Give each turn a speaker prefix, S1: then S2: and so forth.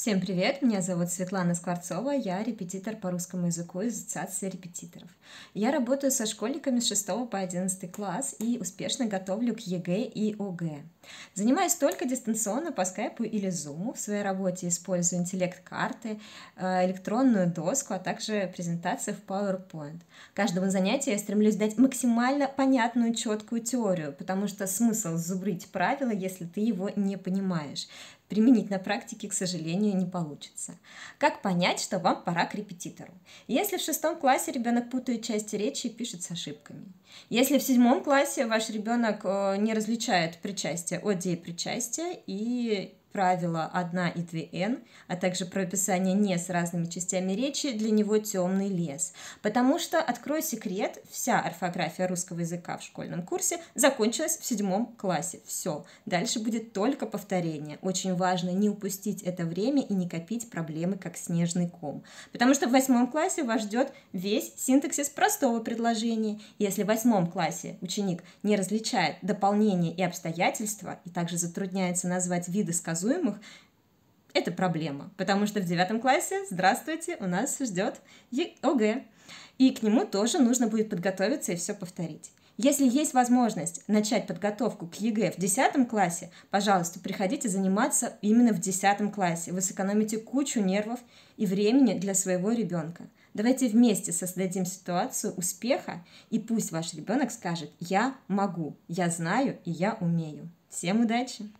S1: Всем привет, меня зовут Светлана Скворцова, я репетитор по русскому языку из Ассоциации репетиторов. Я работаю со школьниками с 6 по 11 класс и успешно готовлю к ЕГЭ и ОГЭ. Занимаюсь только дистанционно по скайпу или зуму, в своей работе использую интеллект-карты, э, электронную доску, а также презентации в PowerPoint. Каждому занятию я стремлюсь дать максимально понятную, четкую теорию, потому что смысл зубрить правила, если ты его не понимаешь. Применить на практике, к сожалению, сожалению, не получится. Как понять, что вам пора к репетитору? Если в шестом классе ребенок путает части речи и пишет с ошибками. Если в седьмом классе ваш ребенок э, не различает причастие от деепричастия и правила 1 и 2 н, а также про описание «не» с разными частями речи, для него темный лес. Потому что, открою секрет, вся орфография русского языка в школьном курсе закончилась в седьмом классе. Все. Дальше будет только повторение. Очень важно не упустить это время и не копить проблемы как снежный ком. Потому что в восьмом классе вас ждет весь синтаксис простого предложения. Если в восьмом классе ученик не различает дополнение и обстоятельства, и также затрудняется назвать виды сказания предсказуемых, это проблема, потому что в девятом классе, здравствуйте, у нас ждет ОГЭ, и к нему тоже нужно будет подготовиться и все повторить. Если есть возможность начать подготовку к ЕГЭ в десятом классе, пожалуйста, приходите заниматься именно в десятом классе. Вы сэкономите кучу нервов и времени для своего ребенка. Давайте вместе создадим ситуацию успеха, и пусть ваш ребенок скажет «Я могу», «Я знаю» и «Я умею». Всем удачи!